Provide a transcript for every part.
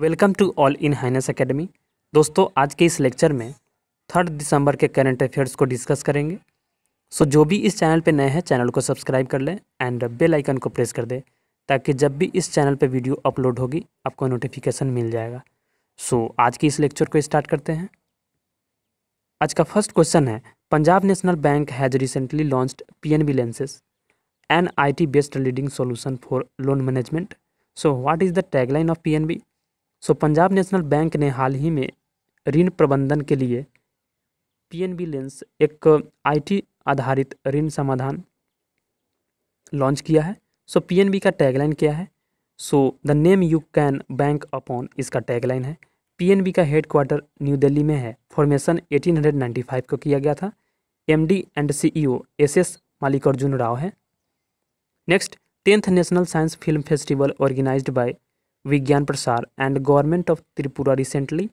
welcome to all in highness academy दोस्तों आज के इस लेक्चर में थर्ड दिसंबर के करंट अफेयर्स को डिस्कस करेंगे सो जो भी इस चैनल पे नए हैं चैनल को सब्सक्राइब कर लें एंड बेल आइकन को प्रेस कर दें ताकि जब भी इस चैनल पे वीडियो अपलोड होगी आपको नोटिफिकेशन मिल जाएगा सो so, आज के इस लेक्चर को स्टार्ट करते हैं आज का फर्स्ट क्वेश्चन है Punjab National Bank has recently launched P N B lenses N I T based leading solution for loan management so what is the tagline of P N B so Punjab National Bank ने हाल ही में ऋण प्रबंधन के लिए PNB lens एक IT आधारित ऋण समाधान लॉन्च किया है सो so, पीएनबी का टैगलाइन क्या है so the name you can bank upon इसका टैगलाइन है पीएनबी का हेड क्वार्टर न्यू दिल्ली में है फॉर्मेशन 1895 को किया गया था MD and CEO SS Mallikarjun Rao है next tenth national science film festival organised by Vigyan Prasar and government of Tripura recently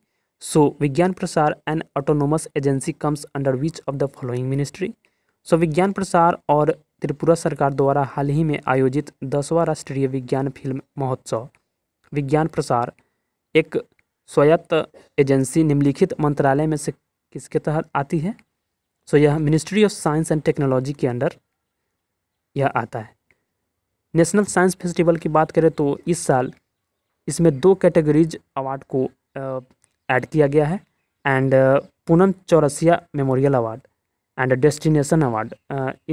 so Vigyan Prasar and autonomous agency comes under which of the following ministry so Vigyan Prasar और त्रिपुरा सरकार द्वारा हाल ही में आयोजित दसवां राष्ट्रीय विज्ञान फिल्म महोत्सव विज्ञान प्रसार एक स्वायत्त एजेंसी निम्नलिखित मंत्रालय में से किसके तहत आती है सो so, यह ministry of science and technology के अंडर यह आता है नेशनल साइंस फेस्टिवल की बात करें तो इस साल इसमें दो कैटेगरीज अवार्ड को ऐड किया गया है and Poonam Chaurasia memorial award and destination award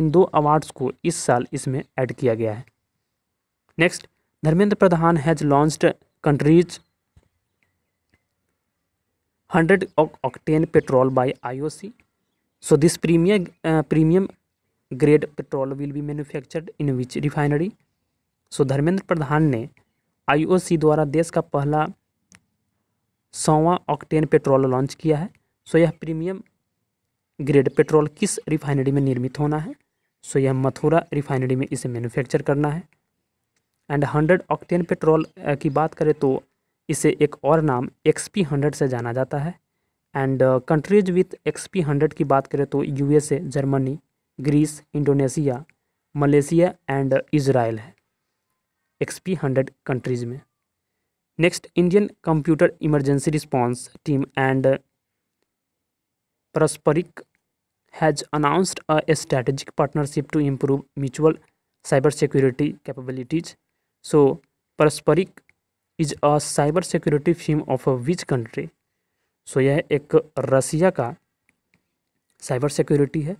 इन दो अवार्ड्स को इस साल इसमें ऐड किया गया है next Dharmendra Pradhan has launched countries hundred octane petrol by IOC so this premium premium grade petrol will be manufactured in which refinery so Dharmendra Pradhan ने ne आईओसी द्वारा देश का पहला सौवा ऑक्टेन पेट्रोल लॉन्च किया है सो यह प्रीमियम ग्रेड पेट्रोल किस refinery में निर्मित होना है सो यह मथुरा रिफाइनरी में इसे मैन्युफैक्चर करना है एंड हंड्रेड ऑक्टेन पेट्रोल की बात करें तो इसे एक और नाम एक्स पी हंड्रेड से जाना जाता है and countries with X P hundred की बात करें तो USA Germany Greece Indonesia Malaysia and Israel है एक्सपी हंड्रेड कंट्रीज़ में next Indian computer emergency response team and परस्परिक has announced a strategic partnership to improve mutual security capabilities so so is a cyber security firm of a which country so यह एक Russia का cyber security है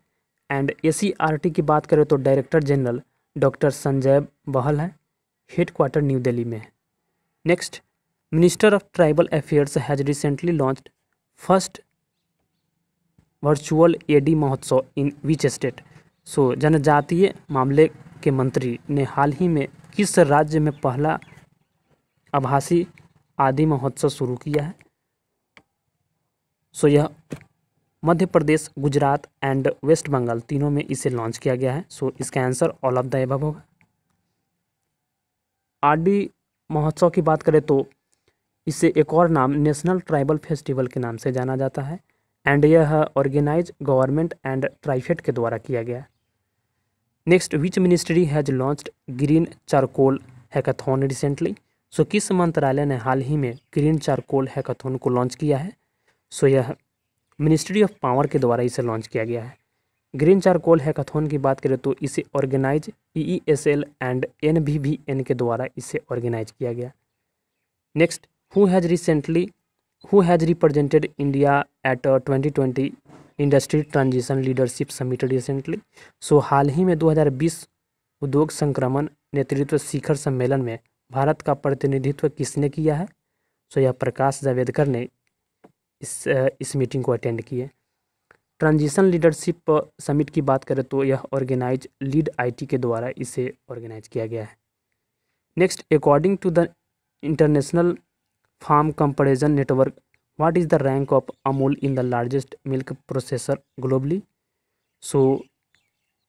and A की बात करें तो director general doctor Sanjay Bahl हैं हेड क्वार्टर न्यू दिल्ली में है next minister of tribal affairs has recently launch first virtual Aadi Mahotsav in which state so जनजातीय मामले के मंत्री ने हाल ही में किस राज्य में पहला आभासी आदि महोत्सव शुरू किया है सो यह मध्य प्रदेश गुजरात एंड वेस्ट बंगाल तीनों में इसे लॉन्च किया गया है सो इसका answer all of the above होगा आडी महोत्सव की बात करें तो इसे एक और नाम नेशनल ट्राइबल फेस्टिवल के नाम से जाना जाता है एंड यह ऑर्गेनाइज गवर्नमेंट एंड ट्राइफेड के द्वारा किया गया next which ministry has launched green charcoal hackathon recently so किस मंत्रालय ने हाल ही में ग्रीन चारकोल हैकाथोन को लॉन्च किया है सो so, यह मिनिस्ट्री ऑफ पावर के द्वारा इसे लॉन्च किया गया है ग्रीन चारकोल हैकाथोन की बात करें तो इसे organise E S L and N B भी एन के द्वारा इसे ऑर्गेनाइज किया गया next who has recently who has represented India at twenty twenty industry transition leadership summit recently so हाल ही में 2020 उद्योग संक्रमण नेतृत्व शिखर सम्मेलन में भारत का प्रतिनिधित्व किसने किया है सो so, यह प्रकाश जावेदकर ने इस uh, इस मीटिंग को अटेंड किए ट्रांजिशन लीडरशिप समिट की बात करें तो यह ऑर्गेनाइज लीड आईटी के द्वारा इसे ऑर्गेनाइज किया गया है next according to the international farm comparison network what is the rank of Amul in the largest milk processor globally so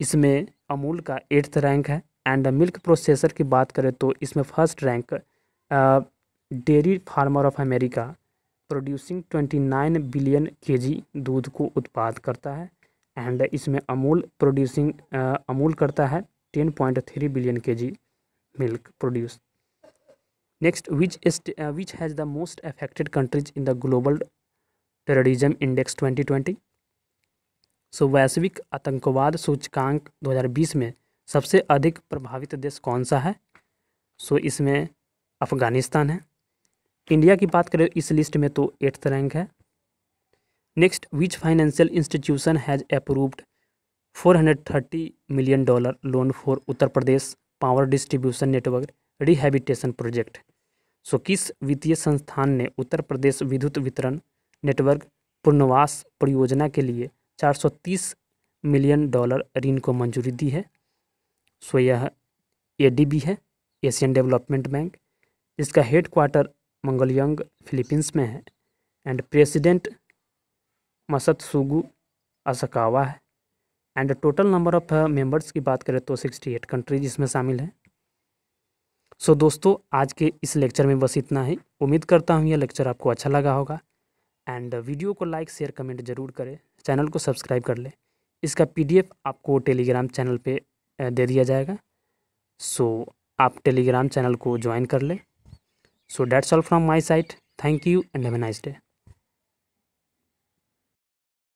इसमें अमूल का एट्थ रैंक है एंड मिल्क प्रोसेसर की बात करें तो इसमें first rank dairy farmer of America producing 29 billion KG दूध को उत्पाद करता है एंड इसमें अमूल प्रोड्यूसिंग अमूल करता है 10.3 billion KG milk produce next which which has the most affected countries in the global terrorism index 2020 so वैश्विक आतंकवाद सूचकांक 2020 में सबसे अधिक प्रभावित देश कौन सा है सो so, इसमें अफ़गानिस्तान है इंडिया की बात करें इस लिस्ट में तो एट्थ रैंक है next which financial institution has approved 430 million dollar loan for Uttar Pradesh power distribution network rehabilitation project so किस वित्तीय संस्थान ने उत्तर प्रदेश विद्युत वितरण नेटवर्क पुनर्वास परियोजना के लिए 430 मिलियन डॉलर ऋण को मंजूरी दी है सो यह ए है एशियन डेवलपमेंट बैंक इसका हेड क्वार्टर मंगलयंग फिलीपींस में है एंड प्रेसिडेंट सुगु असकावा है and total number of members की बात करें तो सिक्सटी एट कंट्रीज इसमें शामिल है सो so, दोस्तों आज के इस लेक्चर में बस इतना ही उम्मीद करता हूँ यह लेक्चर आपको अच्छा लगा होगा एंड वीडियो को लाइक शेयर कमेंट जरूर करें चैनल को सब्सक्राइब कर लें इसका पीडीएफ आपको टेलीग्राम चैनल पे uh, दे दिया जाएगा सो so, आप टेलीग्राम चैनल को ज्वाइन कर लें so that's all from my side thank you and have a nice day